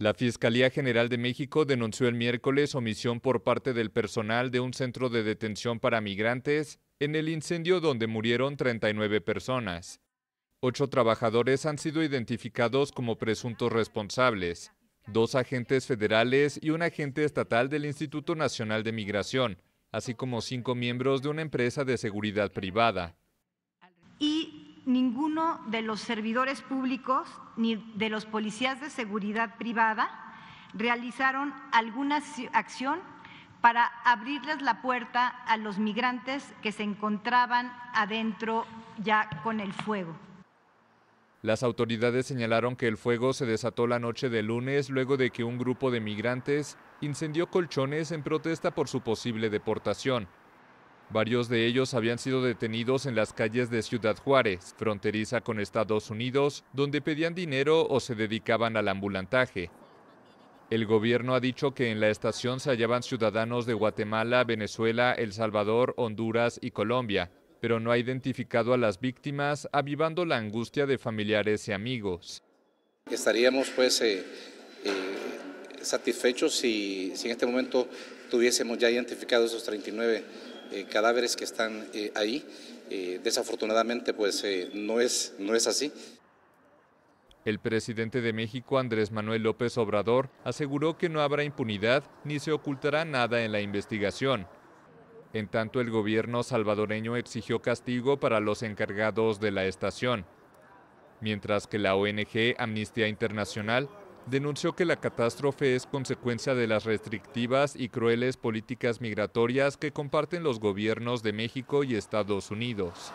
La Fiscalía General de México denunció el miércoles omisión por parte del personal de un centro de detención para migrantes en el incendio donde murieron 39 personas. Ocho trabajadores han sido identificados como presuntos responsables, dos agentes federales y un agente estatal del Instituto Nacional de Migración, así como cinco miembros de una empresa de seguridad privada ninguno de los servidores públicos ni de los policías de seguridad privada realizaron alguna acción para abrirles la puerta a los migrantes que se encontraban adentro ya con el fuego. Las autoridades señalaron que el fuego se desató la noche de lunes luego de que un grupo de migrantes incendió colchones en protesta por su posible deportación. Varios de ellos habían sido detenidos en las calles de Ciudad Juárez, fronteriza con Estados Unidos, donde pedían dinero o se dedicaban al ambulantaje. El gobierno ha dicho que en la estación se hallaban ciudadanos de Guatemala, Venezuela, El Salvador, Honduras y Colombia, pero no ha identificado a las víctimas, avivando la angustia de familiares y amigos. Estaríamos pues eh, eh, satisfechos si, en este momento tuviésemos ya identificado esos 39 eh, cadáveres que están eh, ahí. Eh, desafortunadamente, pues no, es, no es así. El presidente de México, Andrés Manuel López Obrador, aseguró que no habrá impunidad ni se ocultará nada en la investigación. En tanto, el gobierno salvadoreño exigió castigo para los encargados de la estación, mientras que la ONG Amnistía Internacional denunció que la catástrofe es consecuencia de las restrictivas y crueles políticas migratorias que comparten los gobiernos de México y Estados Unidos.